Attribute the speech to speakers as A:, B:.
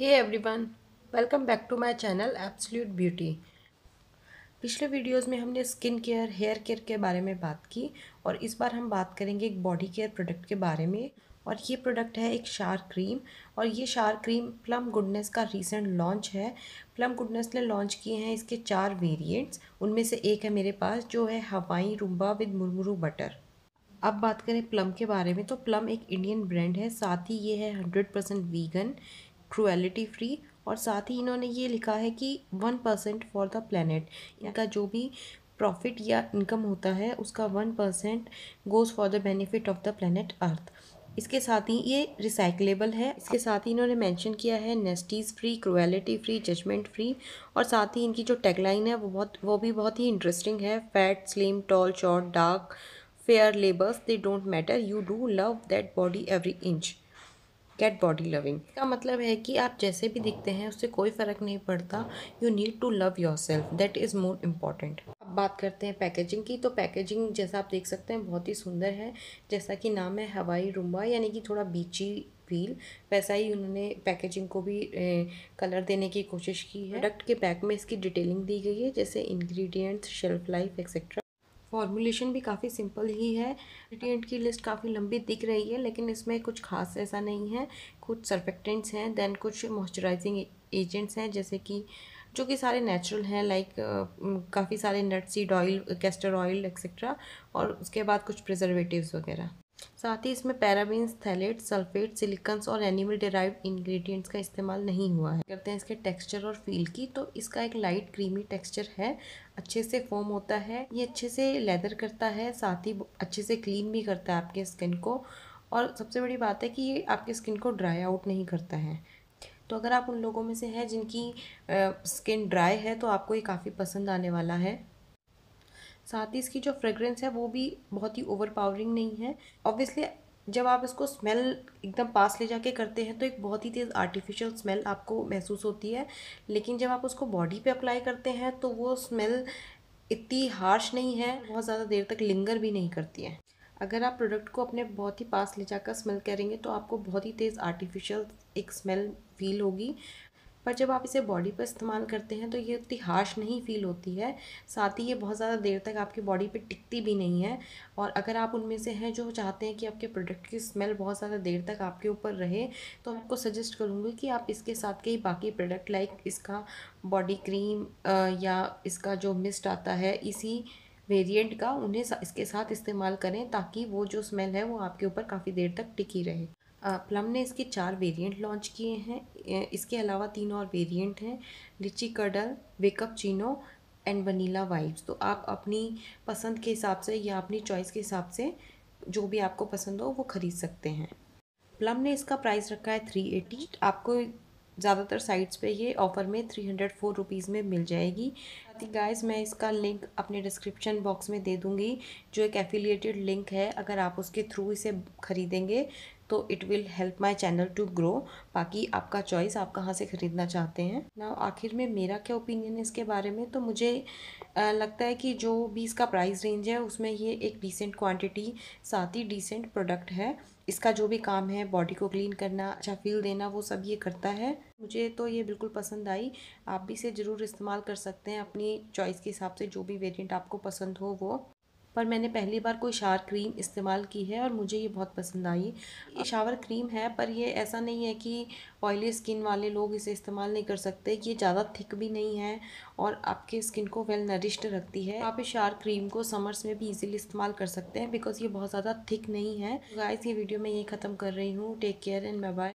A: hey everyone welcome back to my channel absolute beauty पिछले videos में हमने skin care hair care के बारे में बात की और इस बार हम बात करेंगे एक बॉडी केयर प्रोडक्ट के बारे में और ये प्रोडक्ट है एक शार क्रीम और ये शार क्रीम प्लम गुडनेस का रीसेंट लॉन्च है प्लम गुडनेस ने लॉन्च किए हैं इसके चार वेरियंट्स उनमें से एक है मेरे पास जो है हवाई रुम्बा विद मुरमुरू बटर अब बात करें प्लम के बारे में तो प्लम एक इंडियन ब्रांड है साथ ही ये है hundred percent vegan cruelty free और साथ ही इन्होंने ये लिखा है कि one percent for the planet इनका जो भी प्रॉफिट या इनकम होता है उसका one percent goes for the benefit of the planet earth इसके साथ ही ये रिसाइकलेबल है इसके साथ ही इन्होंने मेंशन किया है nasties free cruelty free judgement free और साथ ही इनकी जो टैगलाइन है वो बहुत वो भी बहुत ही इंटरेस्टिंग है fat slim tall short dark fair labels they don't matter you do love that body every inch get body loving का मतलब है कि आप जैसे भी दिखते हैं उससे कोई फ़र्क नहीं पड़ता you need to love yourself that is more important अब बात करते हैं पैकेजिंग की तो पैकेजिंग जैसा आप देख सकते हैं बहुत ही सुंदर है जैसा कि नाम है हवाई रुम्बा यानी कि थोड़ा बीची फील वैसा ही उन्होंने पैकेजिंग को भी ए, कलर देने की कोशिश की है प्रोडक्ट के बैक में इसकी डिटेलिंग दी गई है जैसे ingredients shelf life etcetera formulation भी काफ़ी सिंपल ही है इंग्रीडियंट की लिस्ट काफ़ी लंबी दिख रही है लेकिन इसमें कुछ खास ऐसा नहीं है कुछ सर्फेक्टेंट्स हैं दैन कुछ मॉइस्चराइजिंग एजेंट्स हैं जैसे कि जो कि सारे नेचुरल हैं लाइक काफ़ी सारे nut seed oil castor oil etcetera और उसके बाद कुछ प्रिजर्वेटिव वगैरह साथ ही इसमें पैराबीन्स थैलेट सल्फेट सिलिकन्स और एनिमल डिराइव इंग्रेडिएंट्स का इस्तेमाल नहीं हुआ है करते हैं इसके टेक्सचर और फील की तो इसका एक लाइट क्रीमी टेक्सचर है अच्छे से फॉर्म होता है ये अच्छे से लेदर करता है साथ ही अच्छे से क्लीन भी करता है आपके स्किन को और सबसे बड़ी बात है कि ये आपकी स्किन को ड्राई आउट नहीं करता है तो अगर आप उन लोगों में से हैं जिनकी स्किन ड्राई है तो आपको ये काफ़ी पसंद आने वाला है साथ ही इसकी जो फ्रेग्रेंस है वो भी बहुत ही ओवर पावरिंग नहीं है ऑब्वियसली जब आप इसको स्मेल एकदम पास ले जाके करते हैं तो एक बहुत ही तेज़ आर्टिफिशियल स्मेल आपको महसूस होती है लेकिन जब आप उसको बॉडी पे अप्लाई करते हैं तो वो स्मेल इतनी हार्श नहीं है बहुत ज़्यादा देर तक लिंगर भी नहीं करती है अगर आप प्रोडक्ट को अपने बहुत ही पास ले जाकर स्मेल करेंगे तो आपको बहुत ही तेज़ आर्टिफिशियल एक स्मेल फील होगी पर जब आप इसे बॉडी पर इस्तेमाल करते हैं तो ये उतनी हार्श नहीं फील होती है साथ ही ये बहुत ज़्यादा देर तक आपकी बॉडी पर टिकती भी नहीं है और अगर आप उनमें से हैं जो चाहते हैं कि आपके प्रोडक्ट की स्मेल बहुत ज़्यादा देर तक आपके ऊपर रहे तो आपको सजेस्ट करूँगी कि आप इसके साथ के ही बाकी प्रोडक्ट लाइक इसका बॉडी क्रीम या इसका जो मिस्ट आता है इसी वेरिएंट का उन्हें इसके साथ इस्तेमाल करें ताकि वो जो स्मेल है वो आपके ऊपर काफ़ी देर तक टिकी रहे प्लम ने इसके चार वेरिएंट लॉन्च किए हैं इसके अलावा तीन और वेरिएंट हैं lychee cuddle wake up chino and vanilla vibes तो आप अपनी पसंद के हिसाब से या अपनी चॉइस के हिसाब से जो भी आपको पसंद हो वो ख़रीद सकते हैं प्लम ने इसका प्राइस रखा है थ्री एटी आपको ज़्यादातर साइट्स पे ये ऑफ़र में थ्री हंड्रेड फोर रुपीज़ में मिल जाएगी साथ ही गाइज मैं इसका लिंक अपने डिस्क्रिप्शन बॉक्स में दे दूँगी जो एक एफिलिएटेड लिंक है अगर आप उसके थ्रू इसे ख़रीदेंगे तो it will help my channel to grow बाकी आपका चॉइस आप कहाँ से ख़रीदना चाहते हैं ना आखिर में मेरा क्या ओपिनियन है इसके बारे में तो मुझे लगता है कि जो भी इसका प्राइस रेंज है उसमें ये एक डिसेंट क्वान्टिटी साथ ही डिसेंट प्रोडक्ट है इसका जो भी काम है बॉडी को क्लीन करना अच्छा फील देना वो सब ये करता है मुझे तो ये बिल्कुल पसंद आई आप भी इसे ज़रूर इस्तेमाल कर सकते हैं अपनी चॉइस के हिसाब से जो भी वेरिएंट आपको पसंद हो वो पर मैंने पहली बार कोई शावर क्रीम इस्तेमाल की है और मुझे ये बहुत पसंद आई ये शावर क्रीम है पर ये ऐसा नहीं है कि ऑयली स्किन वाले लोग इसे इस्तेमाल नहीं कर सकते ये ज़्यादा थिक भी नहीं है और आपके स्किन को वेल नरिश्ड रखती है आप इस शावर क्रीम को समर्स में भी इजीली इस्तेमाल कर सकते हैं बिकॉज ये बहुत ज़्यादा थिक नहीं है गाइस ये वीडियो मैं ये ख़त्म कर रही हूँ टेक केयर एंड बाय